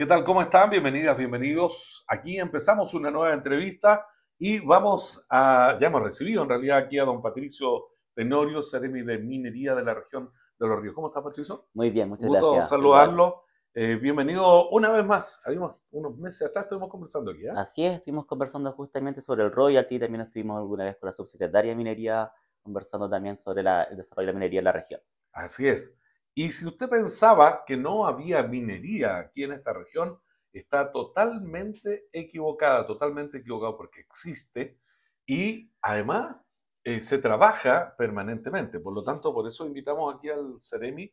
¿Qué tal? ¿Cómo están? Bienvenidas, bienvenidos. Aquí empezamos una nueva entrevista y vamos a, ya hemos recibido en realidad aquí a don Patricio Tenorio, seremi de Minería de la región de Los Ríos. ¿Cómo está, Patricio? Muy bien, muchas Gusto gracias. saludarlo. Eh, bienvenido una vez más. Habíamos unos meses atrás estuvimos conversando aquí. ¿eh? Así es, estuvimos conversando justamente sobre el royalty. También estuvimos alguna vez con la subsecretaria de Minería conversando también sobre el desarrollo de la minería en la región. Así es. Y si usted pensaba que no había minería aquí en esta región, está totalmente equivocada, totalmente equivocado porque existe y además eh, se trabaja permanentemente. Por lo tanto, por eso invitamos aquí al Ceremi,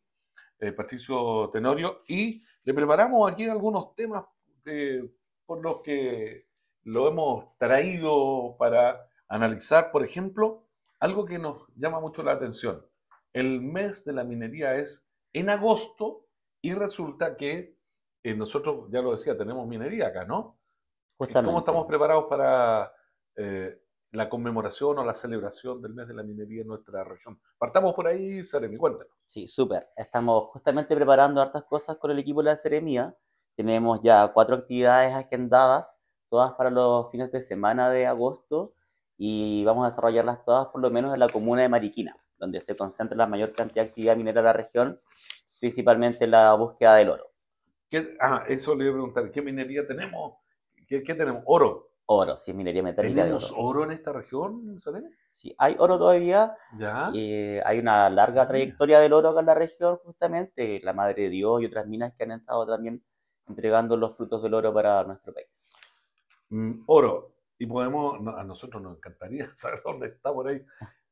eh, Patricio Tenorio, y le preparamos aquí algunos temas eh, por los que lo hemos traído para analizar. Por ejemplo, algo que nos llama mucho la atención. El mes de la minería es en agosto y resulta que eh, nosotros, ya lo decía, tenemos minería acá, ¿no? ¿Cómo estamos preparados para eh, la conmemoración o la celebración del mes de la minería en nuestra región? Partamos por ahí, Seremí, cuéntanos. Sí, súper. Estamos justamente preparando hartas cosas con el equipo de la Seremía. ¿ah? Tenemos ya cuatro actividades agendadas, todas para los fines de semana de agosto, y vamos a desarrollarlas todas por lo menos en la comuna de Mariquina donde se concentra la mayor cantidad de actividad minera de la región, principalmente la búsqueda del oro. ah, eso le voy a preguntar, ¿qué minería tenemos? ¿Qué, tenemos? ¿Oro? Oro, sí, minería metálica. ¿Tenemos oro. en esta región, ¿sabes? Sí, hay oro todavía. ¿Ya? hay una larga ah, trayectoria del oro acá en la región, justamente, la Madre de Dios y otras minas que han estado también entregando los frutos del oro para nuestro país. Mm, oro, y podemos, a nosotros nos encantaría saber dónde está por ahí.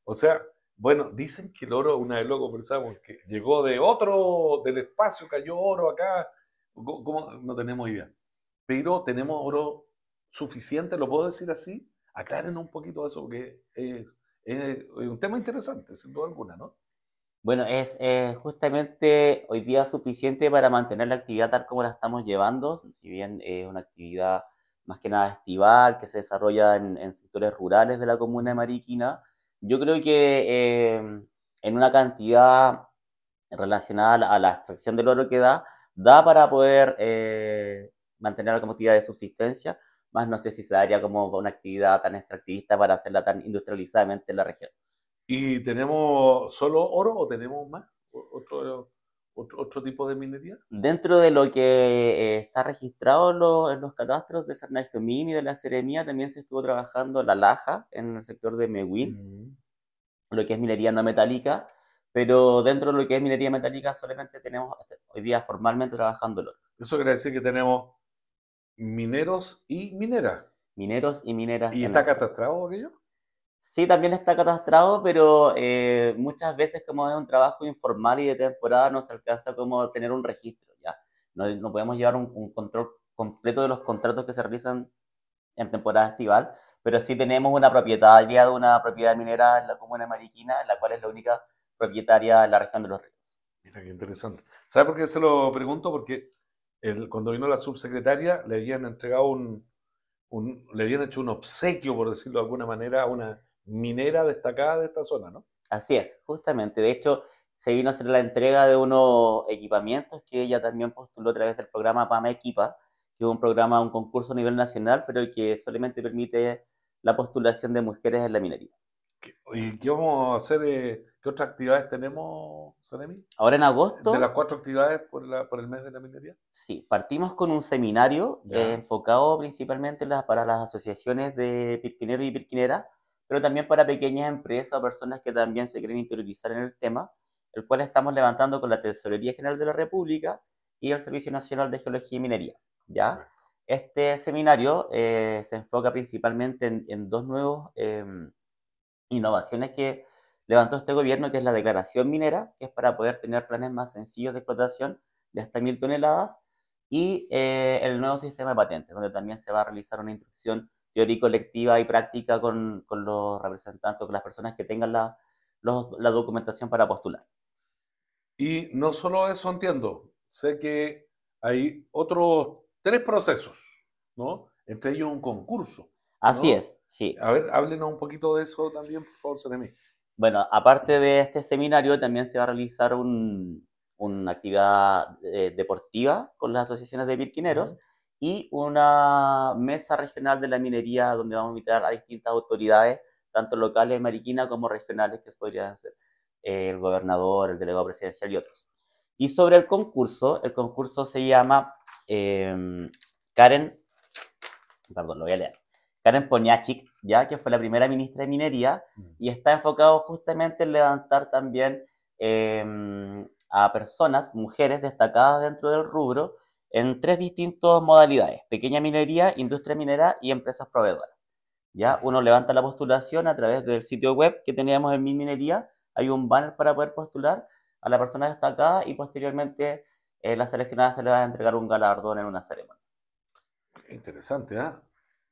O sea, bueno, dicen que el oro, una vez lo conversamos, que llegó de otro, del espacio, cayó oro acá. ¿Cómo? No tenemos idea. Pero tenemos oro suficiente, lo puedo decir así. Aclárenos un poquito eso, porque es, un tema interesante, sin duda alguna, ¿no? Bueno, es justamente hoy día suficiente para mantener la actividad tal como la estamos llevando, si bien es una actividad más que nada estival que se desarrolla en, en, sectores rurales de la comuna de Mariquina, yo creo que eh, en una cantidad relacionada a la extracción del oro que da, da para poder eh, mantener la actividad de subsistencia, más no sé si se daría como una actividad tan extractivista para hacerla tan industrializadamente en la región. ¿Y tenemos solo oro o tenemos más? ¿Otro otro, tipo de minería? Dentro de lo que eh, está registrado en los catastros de San Min y de la Seremía, también se estuvo trabajando la laja en el sector de Mewin, mm. lo que es minería no metálica, pero dentro de lo que es minería metálica solamente tenemos este, hoy día formalmente trabajando Eso quiere decir que tenemos mineros y mineras. Mineros y mineras. ¿Y está catastrado aquello? Sí, también está catastrado, pero eh, muchas veces como es un trabajo informal y de temporada no se alcanza como tener un registro ya. No, podemos llevar un, control completo de los contratos que se realizan en temporada estival, pero sí tenemos una propietaria de una propiedad minera en la comuna de Mariquina, en la cual es la única propietaria de la región de los ríos. Mira, qué interesante. ¿Sabes por qué se lo pregunto? Porque cuando vino la subsecretaria le habían entregado un, un, le habían hecho un obsequio, por decirlo de alguna manera, a una minera destacada de esta zona, ¿no? Así es, justamente. De hecho, se vino a hacer la entrega de unos equipamientos que ella también postuló a través del programa PAMA Equipa, que es un programa, un concurso a nivel nacional, pero que solamente permite la postulación de mujeres en la minería. ¿Y qué vamos a hacer? Eh, ¿Qué otras actividades tenemos, Sanemi? Ahora en agosto. De las cuatro actividades por, por, el mes de la minería. Sí, partimos con un seminario eh, enfocado principalmente para las asociaciones de pirquineros y pirquineras pero también para pequeñas empresas o personas que también se quieren interiorizar en el tema, el cual estamos levantando con la Tesorería General de la República y el Servicio Nacional de Geología y Minería. ¿ya? Este seminario eh, se enfoca principalmente en, dos nuevas em, innovaciones que levantó este gobierno, que es la declaración minera, que es para poder tener planes más sencillos de explotación de hasta mil toneladas, y eh, el nuevo sistema de patentes, donde también se va a realizar una instrucción teoría colectiva y práctica con, con los representantes, con las personas que tengan la, la documentación para postular. Y no solo eso entiendo, sé que hay otros tres procesos, ¿no? Entre ellos un concurso. Así es, sí. A ver, háblenos un poquito de eso también, por favor, Seremi. Bueno, aparte de este seminario, también se va a realizar un, una actividad eh, deportiva con las asociaciones de virquineros y una mesa regional de la minería donde vamos a invitar a distintas autoridades, tanto locales, de mariquinas como regionales, que podrían ser eh, el gobernador, el delegado presidencial y otros. Y sobre el concurso, el concurso se llama em, Karen, perdón, Karen Poniachik, ya que fue la primera ministra de Minería mm. y está enfocado justamente en levantar también em, a personas, mujeres destacadas dentro del rubro, en tres distintas modalidades, pequeña minería, industria minera y empresas proveedoras. ¿ya? Uno levanta la postulación a través del sitio web que teníamos en Mi Minería, hay un banner para poder postular a la persona destacada y posteriormente eh, la seleccionada se le va a entregar un galardón en una ceremonia. Interesante, ¿ah?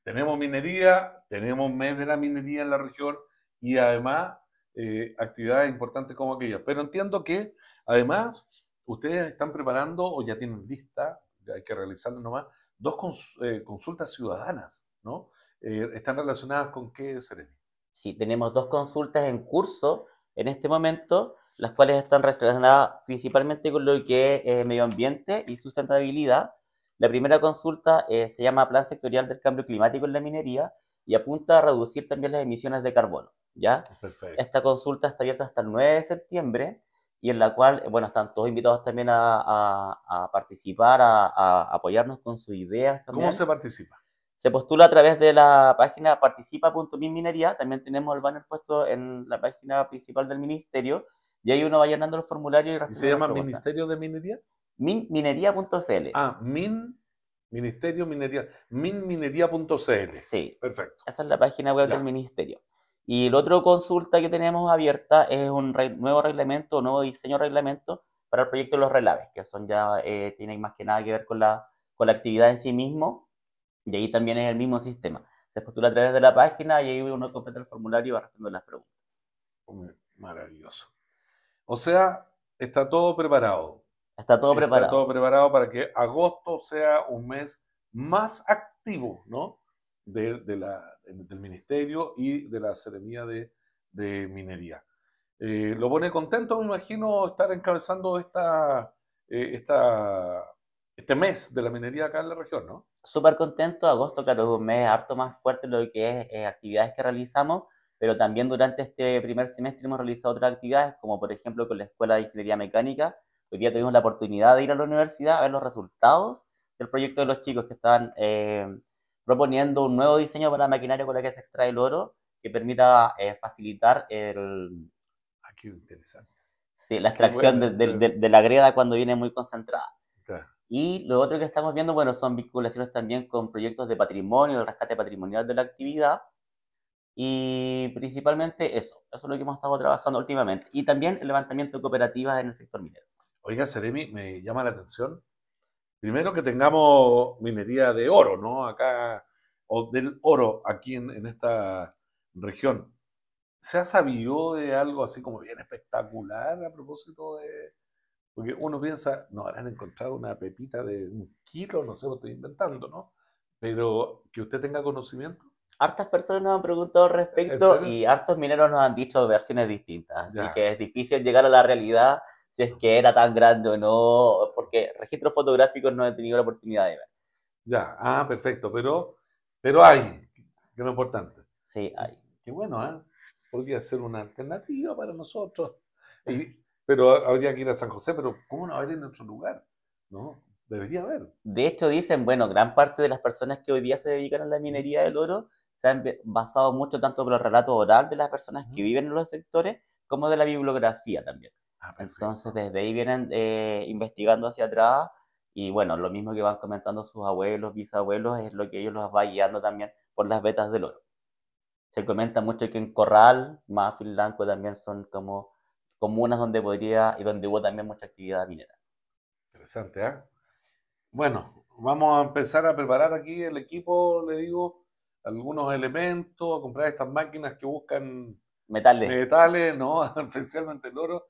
Tenemos minería, tenemos mes de la minería en la región y además eh, actividades importantes como aquellas. Pero entiendo que además ustedes están preparando o ya tienen lista hay que realizarlo nomás, dos eh, consultas ciudadanas, ¿no? Eh, ¿Están relacionadas con qué, Seremi? Sí, tenemos dos consultas en curso en este momento, las cuales están relacionadas principalmente con lo que es medio ambiente y sustentabilidad. La primera consulta eh, se llama Plan Sectorial del Cambio Climático en la Minería y apunta a reducir también las emisiones de carbono. ¿ya? Perfecto. Esta consulta está abierta hasta el 9 de septiembre y en la cual, bueno, están todos invitados también a, participar, a, apoyarnos con sus ideas. ¿Cómo se participa? Se postula a través de la página participa.minminería, también tenemos el banner puesto en la página principal del ministerio, y ahí uno va llenando el formulario y, ¿Y se llama Ministerio de Minería? Minminería.cl. Ah, Min... Ministerio Minería, minminería.cl. Sí. Perfecto. Esa es la página web del ministerio. Y la otra consulta que tenemos abierta es un nuevo reglamento, un nuevo diseño de reglamento para el proyecto de los relaves, que son ya, eh, tienen más que nada que ver con la, con la actividad en sí mismo, y ahí también es el mismo sistema. Se postula a través de la página y ahí uno completa el formulario y va respondiendo las preguntas. Oh, maravilloso. O sea, está todo preparado. Está todo preparado. Está todo preparado para que agosto sea un mes más activo, ¿no? del Ministerio y de la Seremía de, Minería. Eh, lo pone contento, me imagino, estar encabezando eh, esta, este mes de la minería acá en la región, ¿no? Súper contento, agosto, claro, es un mes harto más fuerte lo que es eh, actividades que realizamos, pero también durante este primer semestre hemos realizado otras actividades, como por ejemplo con la Escuela de Ingeniería Mecánica. Hoy día tuvimos la oportunidad de ir a la universidad a ver los resultados del proyecto de los chicos que estaban proponiendo un nuevo diseño para la maquinaria con la que se extrae el oro que permita eh, facilitar el... Ah, interesante. Sí, la extracción de, la greda cuando viene muy concentrada. Y lo otro que estamos viendo, bueno, son vinculaciones también con proyectos de patrimonio, el rescate patrimonial de la actividad. Y principalmente eso, eso es lo que hemos estado trabajando últimamente. Y también el levantamiento de cooperativas en el sector minero. Oiga, Seremi, me llama la atención Primero que tengamos minería de oro, ¿no? Acá, o del oro aquí en, esta región. ¿Se ha sabido de algo así como bien espectacular a propósito de...? Porque uno piensa, no, habrán encontrado una pepita de un kilo, no sé, lo estoy inventando, ¿no? Pero que usted tenga conocimiento hartas personas nos han preguntado al respecto y hartos mineros nos han dicho versiones distintas. Así que es difícil llegar a la realidad si es que era tan grande o no, que registros fotográficos no he tenido la oportunidad de ver. Ya, ah, perfecto, pero, pero hay, que es lo importante. Sí, hay. Qué bueno, ¿eh? Podría ser una alternativa para nosotros. pero habría que ir a San José, pero ¿cómo no haber en otro lugar? ¿No? Debería haber. De hecho, dicen, bueno, gran parte de las personas que hoy día se dedican a la minería del oro se han basado mucho tanto por el relato oral de las personas que viven en los sectores como de la bibliografía también. Ah, Entonces desde ahí vienen eh, investigando hacia atrás y bueno, lo mismo que van comentando sus abuelos, bisabuelos, es lo que ellos los va guiando también por las vetas del oro. Se comenta mucho que en Corral, Mafil, Blanco también son como comunas donde podría y donde hubo también mucha actividad minera. Interesante, ¿eh? Bueno, vamos a empezar a preparar aquí el equipo, le digo, algunos elementos, a comprar estas máquinas que buscan metales, metales ¿no? especialmente el oro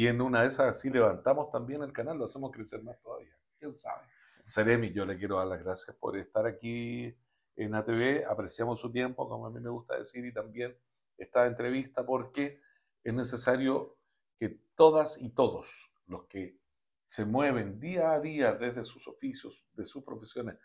y en una de esas, si levantamos también el canal, lo hacemos crecer más todavía. ¿Quién sabe? Seremi, yo le quiero dar las gracias por estar aquí en ATV. Apreciamos su tiempo, como a mí me gusta decir, y también esta entrevista, porque es necesario que todas y todos los que se mueven día a día desde sus oficios, de sus profesiones,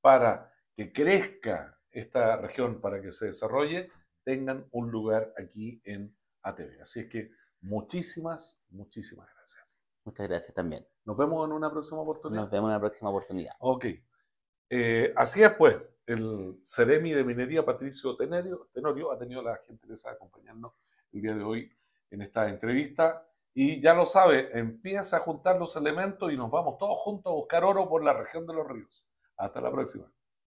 para que crezca esta región, para que se desarrolle, tengan un lugar aquí en ATV. Así es que Muchísimas, muchísimas gracias. Muchas gracias también. Nos vemos en una próxima oportunidad. Nos vemos en una próxima oportunidad. Ok. Eh, así es, pues, el Ceremi de Minería Patricio Tenorio, Tenorio ha tenido la gentileza de acompañarnos el día de hoy en esta entrevista. Y ya lo sabe, empieza a juntar los elementos y nos vamos todos juntos a buscar oro por la región de los ríos. Hasta la próxima.